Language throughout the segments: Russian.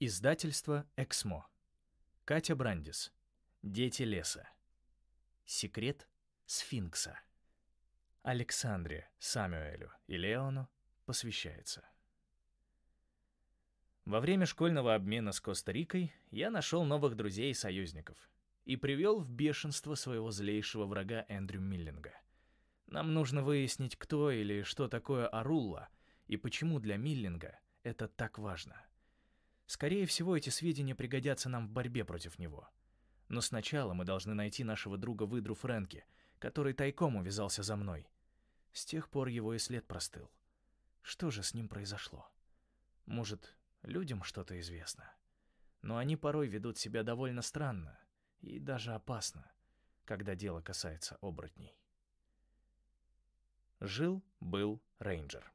Издательство «Эксмо». Катя Брандис. «Дети леса». Секрет сфинкса. Александре, Самюэлю и Леону посвящается. Во время школьного обмена с Коста-Рикой я нашел новых друзей и союзников и привел в бешенство своего злейшего врага Эндрю Миллинга. Нам нужно выяснить, кто или что такое Арулла и почему для Миллинга это так важно. Скорее всего, эти сведения пригодятся нам в борьбе против него. Но сначала мы должны найти нашего друга выдру Фрэнки, который тайком увязался за мной. С тех пор его и след простыл. Что же с ним произошло? Может, людям что-то известно? Но они порой ведут себя довольно странно и даже опасно, когда дело касается оборотней. Жил-был рейнджер.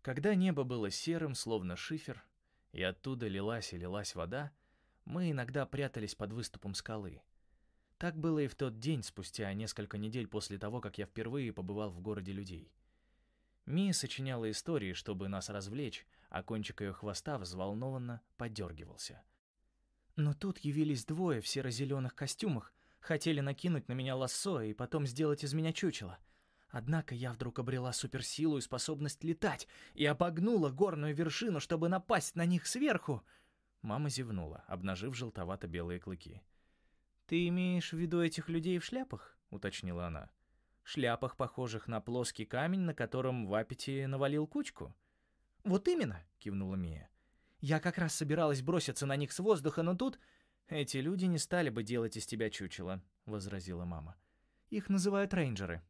Когда небо было серым, словно шифер, и оттуда лилась и лилась вода, мы иногда прятались под выступом скалы. Так было и в тот день, спустя несколько недель после того, как я впервые побывал в городе людей. Мия сочиняла истории, чтобы нас развлечь, а кончик ее хвоста взволнованно подергивался. Но тут явились двое в серо-зеленых костюмах, хотели накинуть на меня лассо и потом сделать из меня чучело — Однако я вдруг обрела суперсилу и способность летать и обогнула горную вершину, чтобы напасть на них сверху. Мама зевнула, обнажив желтовато-белые клыки. «Ты имеешь в виду этих людей в шляпах?» — уточнила она. «Шляпах, похожих на плоский камень, на котором Вапити навалил кучку?» «Вот именно!» — кивнула Мия. «Я как раз собиралась броситься на них с воздуха, но тут...» «Эти люди не стали бы делать из тебя чучело», — возразила мама. «Их называют рейнджеры»,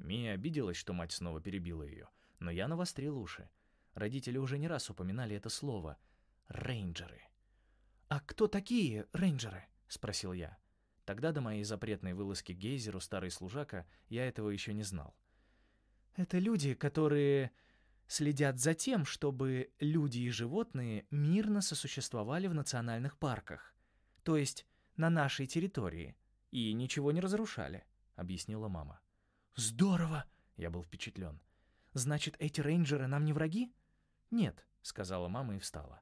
Мия обиделась, что мать снова перебила ее, но я навострил уши. Родители уже не раз упоминали это слово «рейнджеры». «А кто такие рейнджеры?» — спросил я. Тогда до моей запретной вылазки к гейзеру «Старый служака» я этого еще не знал. «Это люди, которые следят за тем, чтобы люди и животные мирно сосуществовали в национальных парках, то есть на нашей территории, и ничего не разрушали», — объяснила мама. «Здорово!» — я был впечатлен. «Значит, эти рейнджеры нам не враги?» «Нет», — сказала мама и встала.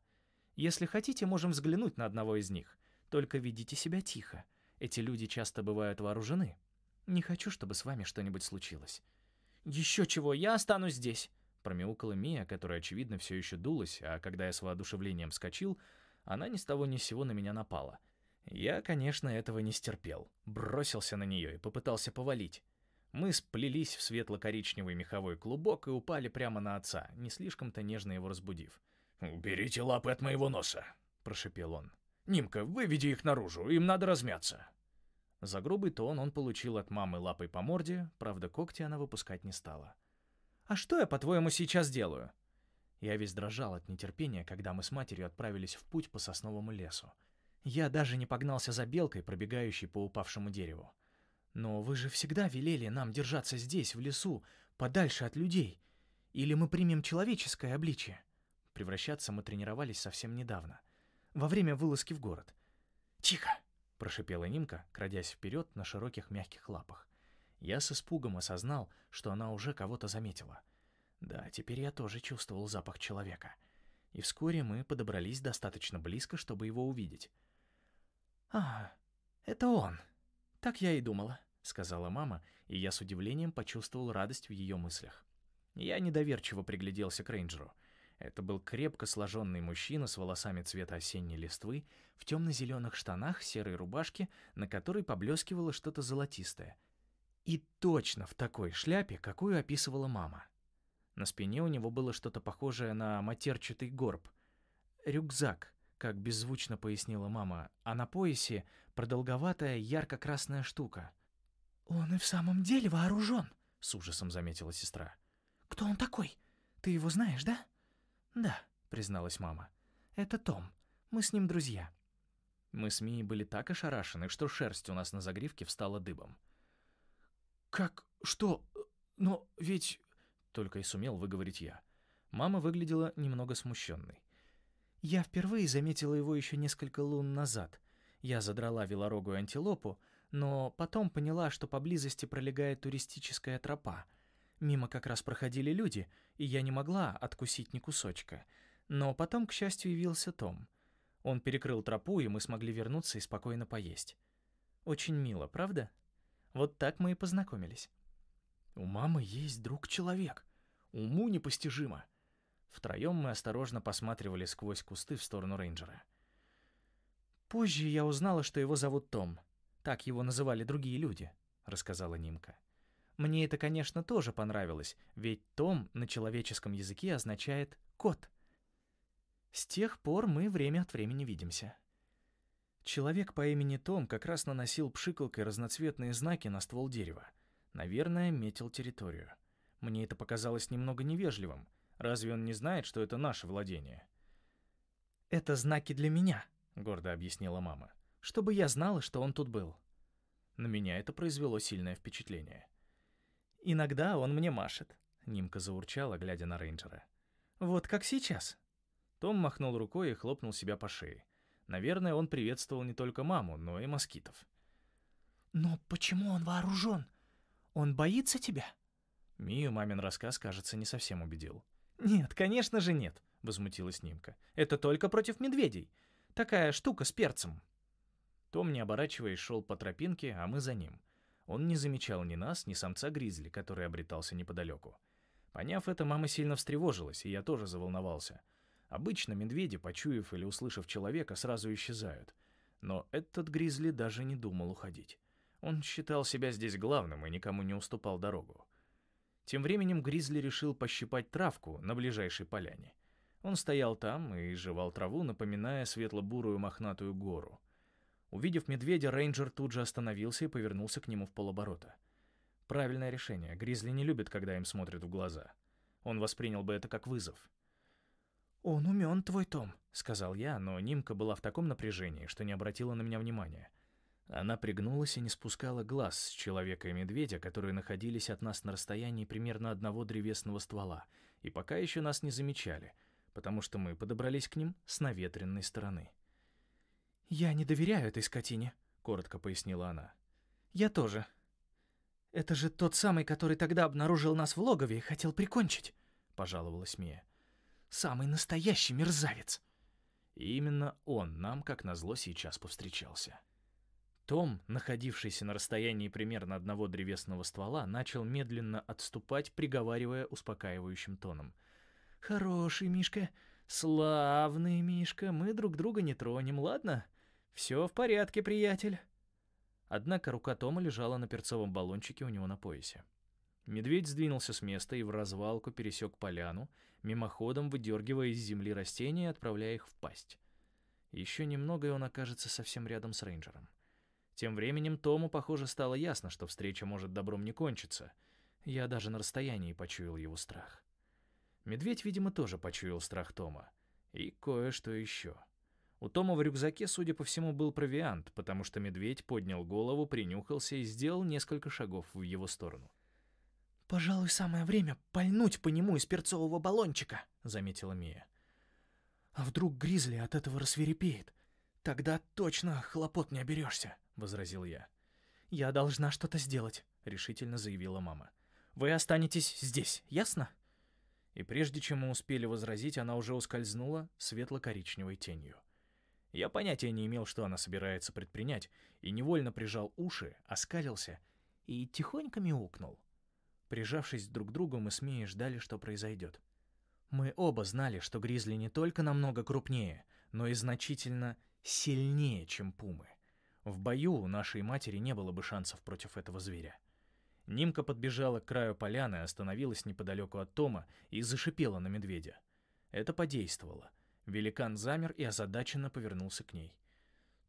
«Если хотите, можем взглянуть на одного из них. Только ведите себя тихо. Эти люди часто бывают вооружены. Не хочу, чтобы с вами что-нибудь случилось». «Еще чего, я останусь здесь!» Промяукала Мия, которая, очевидно, все еще дулась, а когда я с воодушевлением вскочил, она ни с того ни с сего на меня напала. Я, конечно, этого не стерпел. Бросился на нее и попытался повалить. Мы сплелись в светло-коричневый меховой клубок и упали прямо на отца, не слишком-то нежно его разбудив. «Уберите лапы от моего носа!» — прошепел он. «Нимка, выведи их наружу, им надо размяться!» За грубый тон он получил от мамы лапой по морде, правда, когти она выпускать не стала. «А что я, по-твоему, сейчас делаю?» Я весь дрожал от нетерпения, когда мы с матерью отправились в путь по сосновому лесу. Я даже не погнался за белкой, пробегающей по упавшему дереву. «Но вы же всегда велели нам держаться здесь, в лесу, подальше от людей. Или мы примем человеческое обличие?» Превращаться мы тренировались совсем недавно, во время вылазки в город. «Тихо!» — прошипела Нимка, крадясь вперед на широких мягких лапах. Я с испугом осознал, что она уже кого-то заметила. Да, теперь я тоже чувствовал запах человека. И вскоре мы подобрались достаточно близко, чтобы его увидеть. «А, это он!» «Так я и думала», — сказала мама, и я с удивлением почувствовал радость в ее мыслях. Я недоверчиво пригляделся к рейнджеру. Это был крепко сложенный мужчина с волосами цвета осенней листвы, в темно-зеленых штанах, серой рубашке, на которой поблескивало что-то золотистое. И точно в такой шляпе, какую описывала мама. На спине у него было что-то похожее на матерчатый горб. Рюкзак, как беззвучно пояснила мама, а на поясе продолговатая ярко-красная штука. «Он и в самом деле вооружен», — с ужасом заметила сестра. «Кто он такой? Ты его знаешь, да?» «Да», — призналась мама. «Это Том. Мы с ним друзья». Мы с Мией были так ошарашены, что шерсть у нас на загривке встала дыбом. «Как? Что? Но ведь...» — только и сумел выговорить я. Мама выглядела немного смущенной. Я впервые заметила его еще несколько лун назад. Я задрала велорогую антилопу, но потом поняла, что поблизости пролегает туристическая тропа. Мимо как раз проходили люди, и я не могла откусить ни кусочка. Но потом, к счастью, явился Том. Он перекрыл тропу, и мы смогли вернуться и спокойно поесть. Очень мило, правда? Вот так мы и познакомились. У мамы есть друг-человек. Уму непостижимо. Втроем мы осторожно посматривали сквозь кусты в сторону рейнджера. «Позже я узнала, что его зовут Том. Так его называли другие люди», — рассказала Нимка. «Мне это, конечно, тоже понравилось, ведь Том на человеческом языке означает «кот». С тех пор мы время от времени видимся». Человек по имени Том как раз наносил пшикалкой разноцветные знаки на ствол дерева. Наверное, метил территорию. Мне это показалось немного невежливым — Разве он не знает, что это наше владение?» «Это знаки для меня», — гордо объяснила мама. «Чтобы я знала, что он тут был». На меня это произвело сильное впечатление. «Иногда он мне машет», — Нимка заурчала, глядя на рейнджера. «Вот как сейчас». Том махнул рукой и хлопнул себя по шее. Наверное, он приветствовал не только маму, но и москитов. «Но почему он вооружен? Он боится тебя?» Мию мамин рассказ, кажется, не совсем убедил. «Нет, конечно же нет», — возмутилась Нимка. «Это только против медведей. Такая штука с перцем». Том, не оборачиваясь, шел по тропинке, а мы за ним. Он не замечал ни нас, ни самца гризли, который обретался неподалеку. Поняв это, мама сильно встревожилась, и я тоже заволновался. Обычно медведи, почуяв или услышав человека, сразу исчезают. Но этот гризли даже не думал уходить. Он считал себя здесь главным и никому не уступал дорогу. Тем временем Гризли решил пощипать травку на ближайшей поляне. Он стоял там и жевал траву, напоминая светло-бурую мохнатую гору. Увидев медведя, рейнджер тут же остановился и повернулся к нему в полоборота. Правильное решение. Гризли не любит, когда им смотрят в глаза. Он воспринял бы это как вызов. «Он умен, твой Том», — сказал я, но Нимка была в таком напряжении, что не обратила на меня внимания. Она пригнулась и не спускала глаз с человека и медведя, которые находились от нас на расстоянии примерно одного древесного ствола, и пока еще нас не замечали, потому что мы подобрались к ним с наветренной стороны. «Я не доверяю этой скотине», — коротко пояснила она. «Я тоже. Это же тот самый, который тогда обнаружил нас в логове и хотел прикончить», — пожаловалась Мия. «Самый настоящий мерзавец». И именно он нам, как назло, сейчас повстречался. Том, находившийся на расстоянии примерно одного древесного ствола, начал медленно отступать, приговаривая успокаивающим тоном. «Хороший Мишка, славный Мишка, мы друг друга не тронем, ладно? Все в порядке, приятель». Однако рука Тома лежала на перцовом баллончике у него на поясе. Медведь сдвинулся с места и в развалку пересек поляну, мимоходом выдергивая из земли растения и отправляя их в пасть. Еще немного, и он окажется совсем рядом с рейнджером. Тем временем Тому, похоже, стало ясно, что встреча может добром не кончиться. Я даже на расстоянии почуял его страх. Медведь, видимо, тоже почуял страх Тома. И кое-что еще. У Тома в рюкзаке, судя по всему, был провиант, потому что медведь поднял голову, принюхался и сделал несколько шагов в его сторону. «Пожалуй, самое время пальнуть по нему из перцового баллончика», — заметила Мия. «А вдруг Гризли от этого рассверепеет? Тогда точно хлопот не оберешься» возразил я. «Я должна что-то сделать», — решительно заявила мама. «Вы останетесь здесь, ясно?» И прежде чем мы успели возразить, она уже ускользнула светло-коричневой тенью. Я понятия не имел, что она собирается предпринять, и невольно прижал уши, оскалился и тихонько мяукнул. Прижавшись друг к другу, мы с Мией ждали, что произойдет. Мы оба знали, что гризли не только намного крупнее, но и значительно сильнее, чем пумы. В бою у нашей матери не было бы шансов против этого зверя. Нимка подбежала к краю поляны, остановилась неподалеку от Тома и зашипела на медведя. Это подействовало. Великан замер и озадаченно повернулся к ней.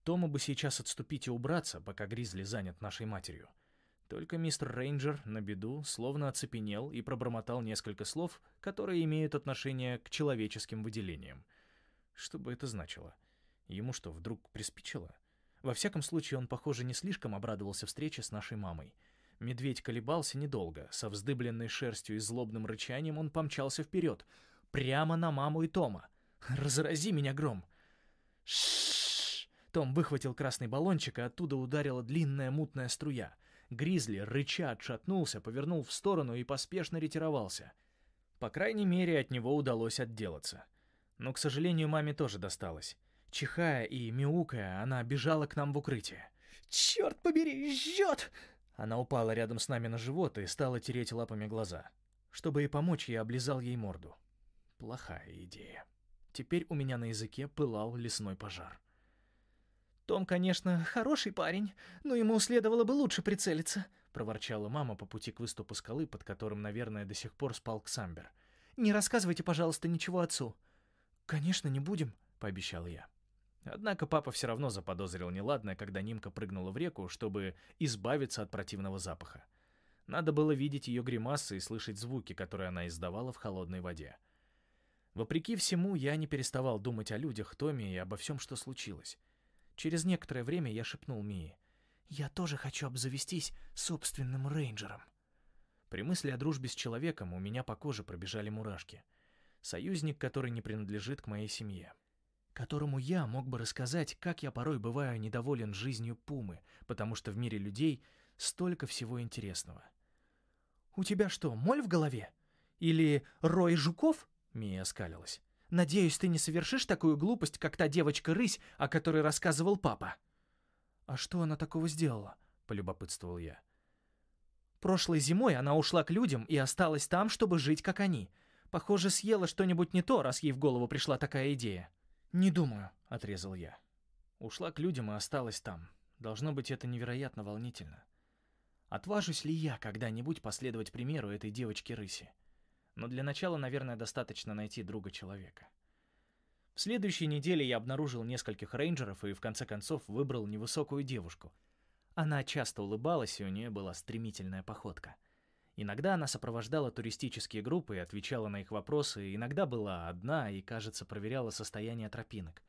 Тома бы сейчас отступить и убраться, пока Гризли занят нашей матерью. Только мистер Рейнджер на беду словно оцепенел и пробормотал несколько слов, которые имеют отношение к человеческим выделениям. Что бы это значило? Ему что, вдруг приспичило? Во всяком случае, он, похоже, не слишком обрадовался встрече с нашей мамой. Медведь колебался недолго. Со вздыбленной шерстью и злобным рычанием он помчался вперед, прямо на маму и Тома. «Разрази меня, гром!» Шш! Том выхватил красный баллончик, и оттуда ударила длинная мутная струя. Гризли, рыча, отшатнулся, повернул в сторону и поспешно ретировался. По крайней мере, от него удалось отделаться. Но, к сожалению, маме тоже досталось. Чихая и мяукая, она бежала к нам в укрытие. «Черт побери, жжет!» Она упала рядом с нами на живот и стала тереть лапами глаза. Чтобы ей помочь, я облизал ей морду. Плохая идея. Теперь у меня на языке пылал лесной пожар. «Том, конечно, хороший парень, но ему следовало бы лучше прицелиться», — проворчала мама по пути к выступу скалы, под которым, наверное, до сих пор спал Ксамбер. «Не рассказывайте, пожалуйста, ничего отцу». «Конечно, не будем», — пообещал я. Однако папа все равно заподозрил неладное, когда Нимка прыгнула в реку, чтобы избавиться от противного запаха. Надо было видеть ее гримасы и слышать звуки, которые она издавала в холодной воде. Вопреки всему, я не переставал думать о людях, Томе и обо всем, что случилось. Через некоторое время я шепнул Мии. «Я тоже хочу обзавестись собственным рейнджером». При мысли о дружбе с человеком у меня по коже пробежали мурашки. Союзник, который не принадлежит к моей семье которому я мог бы рассказать, как я порой бываю недоволен жизнью Пумы, потому что в мире людей столько всего интересного. «У тебя что, моль в голове? Или рой жуков?» — Мия оскалилась. «Надеюсь, ты не совершишь такую глупость, как та девочка-рысь, о которой рассказывал папа». «А что она такого сделала?» — полюбопытствовал я. «Прошлой зимой она ушла к людям и осталась там, чтобы жить, как они. Похоже, съела что-нибудь не то, раз ей в голову пришла такая идея». «Не думаю», — отрезал я. Ушла к людям и осталась там. Должно быть, это невероятно волнительно. Отважусь ли я когда-нибудь последовать примеру этой девочки-рыси? Но для начала, наверное, достаточно найти друга человека. В следующей неделе я обнаружил нескольких рейнджеров и в конце концов выбрал невысокую девушку. Она часто улыбалась, и у нее была стремительная походка — Иногда она сопровождала туристические группы и отвечала на их вопросы, иногда была одна и, кажется, проверяла состояние тропинок.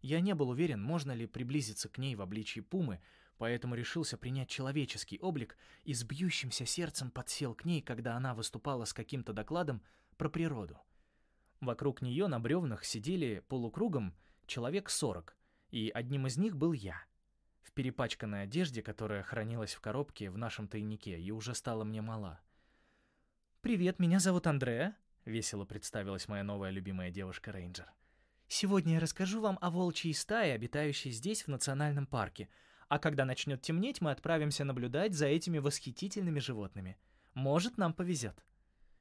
Я не был уверен, можно ли приблизиться к ней в обличии пумы, поэтому решился принять человеческий облик и с бьющимся сердцем подсел к ней, когда она выступала с каким-то докладом про природу. Вокруг нее на бревнах сидели полукругом человек сорок, и одним из них был я. В перепачканной одежде, которая хранилась в коробке в нашем тайнике и уже стала мне мала. «Привет, меня зовут Андреа», — весело представилась моя новая любимая девушка-рейнджер. «Сегодня я расскажу вам о волчьей стае, обитающей здесь, в национальном парке. А когда начнет темнеть, мы отправимся наблюдать за этими восхитительными животными. Может, нам повезет».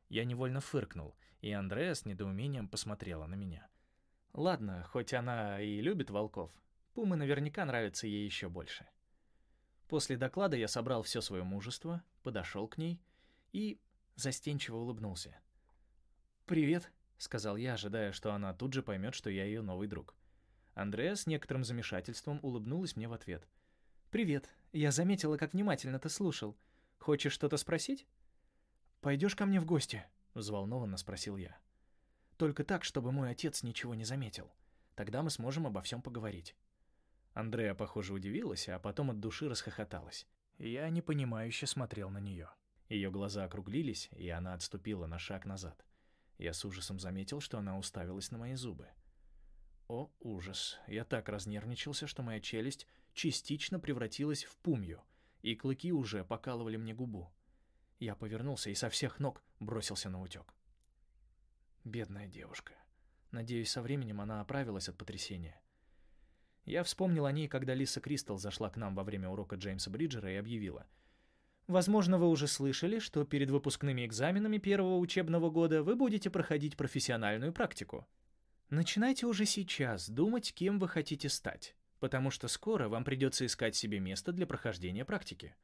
Я невольно фыркнул, и Андреа с недоумением посмотрела на меня. Ладно, хоть она и любит волков, пумы наверняка нравятся ей еще больше. После доклада я собрал все свое мужество, подошел к ней и застенчиво улыбнулся. «Привет», — сказал я, ожидая, что она тут же поймет, что я ее новый друг. Андреа с некоторым замешательством улыбнулась мне в ответ. «Привет. Я заметила, как внимательно ты слушал. Хочешь что-то спросить?» «Пойдешь ко мне в гости?» — взволнованно спросил я. «Только так, чтобы мой отец ничего не заметил. Тогда мы сможем обо всем поговорить». Андреа, похоже, удивилась, а потом от души расхохоталась. Я непонимающе смотрел на нее. Ее глаза округлились, и она отступила на шаг назад. Я с ужасом заметил, что она уставилась на мои зубы. О, ужас! Я так разнервничался, что моя челюсть частично превратилась в пумью, и клыки уже покалывали мне губу. Я повернулся и со всех ног бросился на утек. Бедная девушка. Надеюсь, со временем она оправилась от потрясения. Я вспомнил о ней, когда Лиса Кристал зашла к нам во время урока Джеймса Бриджера и объявила — Возможно, вы уже слышали, что перед выпускными экзаменами первого учебного года вы будете проходить профессиональную практику. Начинайте уже сейчас думать, кем вы хотите стать, потому что скоро вам придется искать себе место для прохождения практики.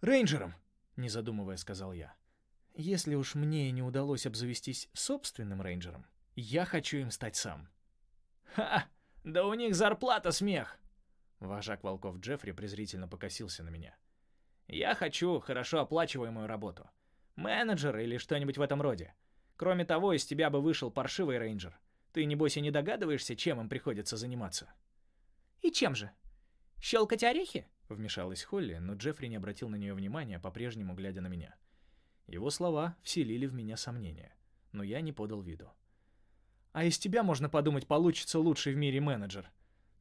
«Рейнджером!» — не задумывая сказал я. «Если уж мне не удалось обзавестись собственным рейнджером, я хочу им стать сам». «Ха! Да у них зарплата смех!» Вожак волков Джеффри презрительно покосился на меня — я хочу хорошо оплачиваемую работу. Менеджер или что-нибудь в этом роде. Кроме того, из тебя бы вышел паршивый рейнджер. Ты, небось, и не догадываешься, чем им приходится заниматься». «И чем же? Щелкать орехи?» Вмешалась Холли, но Джеффри не обратил на нее внимания, по-прежнему глядя на меня. Его слова вселили в меня сомнения, но я не подал виду. «А из тебя, можно подумать, получится лучший в мире менеджер.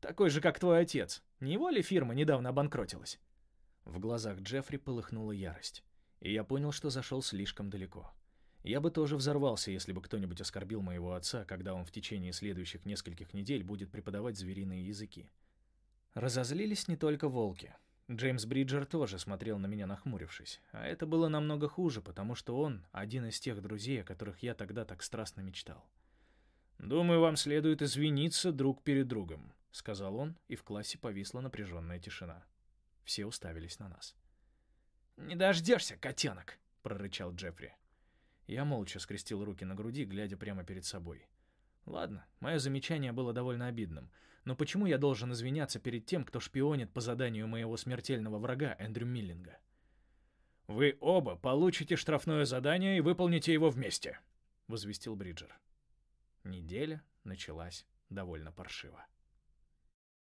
Такой же, как твой отец. Не его ли фирма недавно обанкротилась?» В глазах Джеффри полыхнула ярость, и я понял, что зашел слишком далеко. Я бы тоже взорвался, если бы кто-нибудь оскорбил моего отца, когда он в течение следующих нескольких недель будет преподавать звериные языки. Разозлились не только волки. Джеймс Бриджер тоже смотрел на меня, нахмурившись. А это было намного хуже, потому что он — один из тех друзей, о которых я тогда так страстно мечтал. «Думаю, вам следует извиниться друг перед другом», — сказал он, и в классе повисла напряженная тишина. Все уставились на нас. «Не дождешься, котенок!» — прорычал Джеффри. Я молча скрестил руки на груди, глядя прямо перед собой. Ладно, мое замечание было довольно обидным, но почему я должен извиняться перед тем, кто шпионит по заданию моего смертельного врага Эндрю Миллинга? «Вы оба получите штрафное задание и выполните его вместе», — возвестил Бриджер. Неделя началась довольно паршиво.